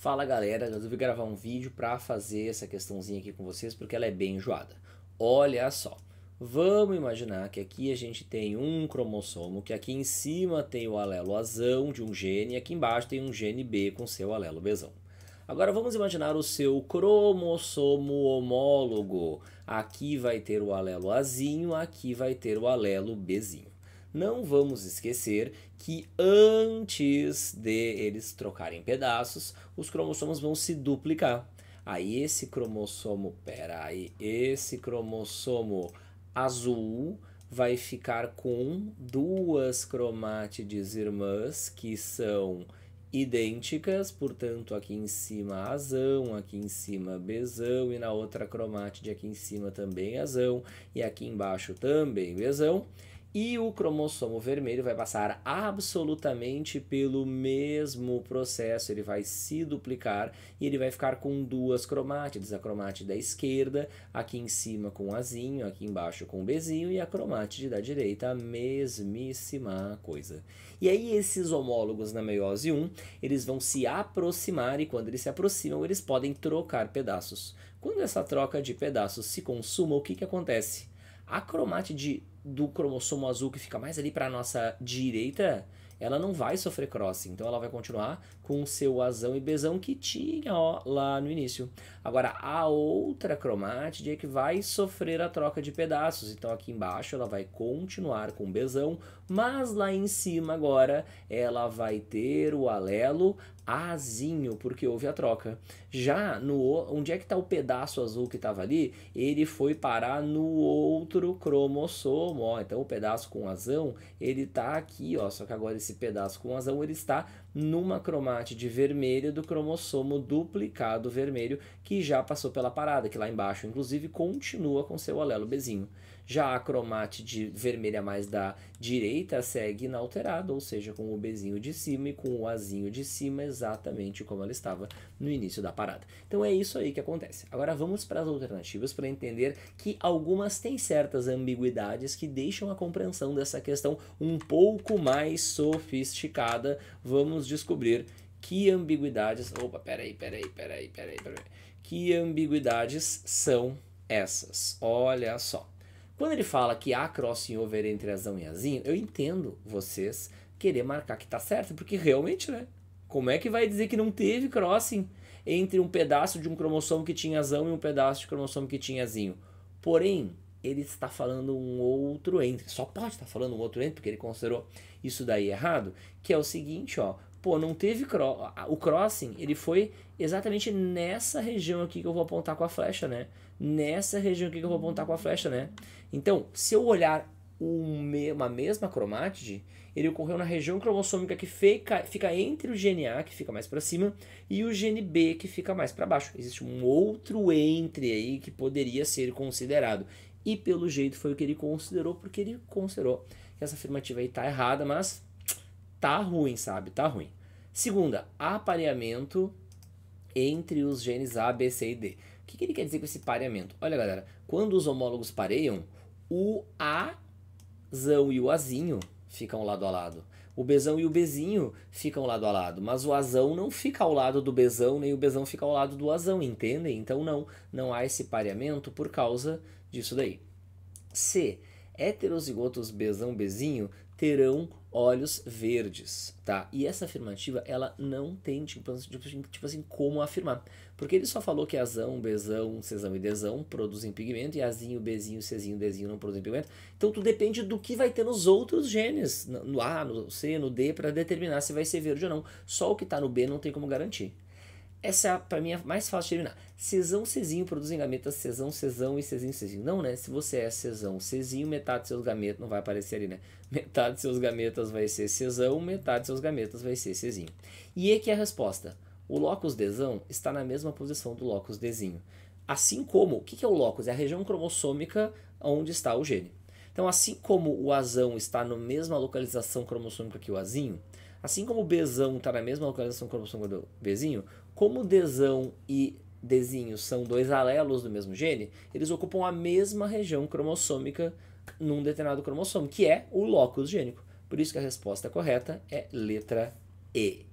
Fala galera, resolvi gravar um vídeo para fazer essa questãozinha aqui com vocês porque ela é bem enjoada. Olha só, vamos imaginar que aqui a gente tem um cromossomo, que aqui em cima tem o alelo azão de um gene e aqui embaixo tem um gene B com seu alelo bezão. Agora vamos imaginar o seu cromossomo homólogo. Aqui vai ter o alelo azinho, aqui vai ter o alelo bezinho não vamos esquecer que antes de eles trocarem pedaços, os cromossomos vão se duplicar. Aí esse cromossomo, aí esse cromossomo azul vai ficar com duas cromátides irmãs que são idênticas, portanto aqui em cima azão, aqui em cima besão e na outra cromátide aqui em cima também azão e aqui embaixo também besão. E o cromossomo vermelho vai passar absolutamente pelo mesmo processo, ele vai se duplicar e ele vai ficar com duas cromátides, a cromátide da esquerda, aqui em cima com o azinho, aqui embaixo com o bezinho e a cromátide da direita, a mesmíssima coisa. E aí esses homólogos na meiose 1, eles vão se aproximar e quando eles se aproximam, eles podem trocar pedaços. Quando essa troca de pedaços se consuma, o que, que acontece? A cromátide do cromossomo azul que fica mais ali para nossa direita, ela não vai sofrer crossing. Então ela vai continuar com o seu azão e bezão que tinha ó, lá no início. Agora a outra cromátide é que vai sofrer a troca de pedaços. Então aqui embaixo ela vai continuar com o bezão, mas lá em cima agora ela vai ter o alelo azinho, porque houve a troca. Já no onde é que está o pedaço azul que estava ali, ele foi parar no outro cromossomo ó, então o pedaço com azão, ele está aqui, ó, só que agora esse pedaço com azão, ele está numa cromátide vermelha do cromossomo duplicado vermelho, que já passou pela parada, que lá embaixo, inclusive, continua com seu alelo bezinho Já a cromátide vermelha mais da direita segue inalterada, ou seja, com o bezinho de cima e com o Azinho de cima, exatamente como ela estava no início da parada. Então é isso aí que acontece. Agora vamos para as alternativas para entender que algumas têm certas ambiguidades que deixam a compreensão dessa questão um pouco mais sofisticada. Vamos vamos descobrir que ambiguidades. Opa, peraí, peraí, peraí, peraí, peraí. Que ambiguidades são essas? Olha só. Quando ele fala que há crossing over entre azão e azinho, eu entendo vocês querer marcar que tá certo, porque realmente, né? Como é que vai dizer que não teve crossing entre um pedaço de um cromossomo que tinha azão e um pedaço de cromossomo que tinha azinho? Porém, ele está falando um outro entre. Só pode estar falando um outro entre, porque ele considerou isso daí errado, que é o seguinte, ó pô, não teve cro o crossing, ele foi exatamente nessa região aqui que eu vou apontar com a flecha, né? Nessa região aqui que eu vou apontar com a flecha, né? Então, se eu olhar uma mesma cromátide, ele ocorreu na região cromossômica que fica, fica entre o GNA, que fica mais para cima, e o GNB, que fica mais para baixo. Existe um outro entre aí que poderia ser considerado. E pelo jeito foi o que ele considerou, porque ele considerou que essa afirmativa aí está errada, mas tá ruim, sabe? Tá ruim. Segunda, apareamento entre os genes A, B, C e D. O que, que ele quer dizer com esse pareamento? Olha, galera, quando os homólogos pareiam, o Azão e o Azinho ficam lado a lado. O Bezão e o Bezinho ficam lado a lado, mas o Azão não fica ao lado do Bezão, nem o Bezão fica ao lado do Azão, entendem? Então não, não há esse pareamento por causa disso daí. C heterozigotos bezão bezinho terão olhos verdes, tá? E essa afirmativa, ela não tem, tipo, tipo assim, tipo assim como afirmar. Porque ele só falou que azão, bezão, cesão e desão produzem pigmento, e azinho, bezinho, cesinho, desinho não produzem pigmento. Então, tudo depende do que vai ter nos outros genes, no A, no C, no D, para determinar se vai ser verde ou não. Só o que está no B não tem como garantir. Essa, é para mim, é a mais fácil de eliminar. Cesão, cesinho produzem gametas cesão, cesão e cesinho cesinho Não, né? Se você é cesão, cesinho metade dos seus gametas, não vai aparecer ali, né? Metade dos seus gametas vai ser cesão, metade dos seus gametas vai ser cesinho E aqui é a resposta. O locus desão está na mesma posição do locus desinho. Assim como, o que é o locus? É a região cromossômica onde está o gene. Então, assim como o azão está na mesma localização cromossômica que o azinho, assim como o bezão está na mesma localização cromossômica do bezinho, como desão e desinho são dois alelos do mesmo gene, eles ocupam a mesma região cromossômica num determinado cromossomo, que é o locus gênico. Por isso que a resposta correta é letra E.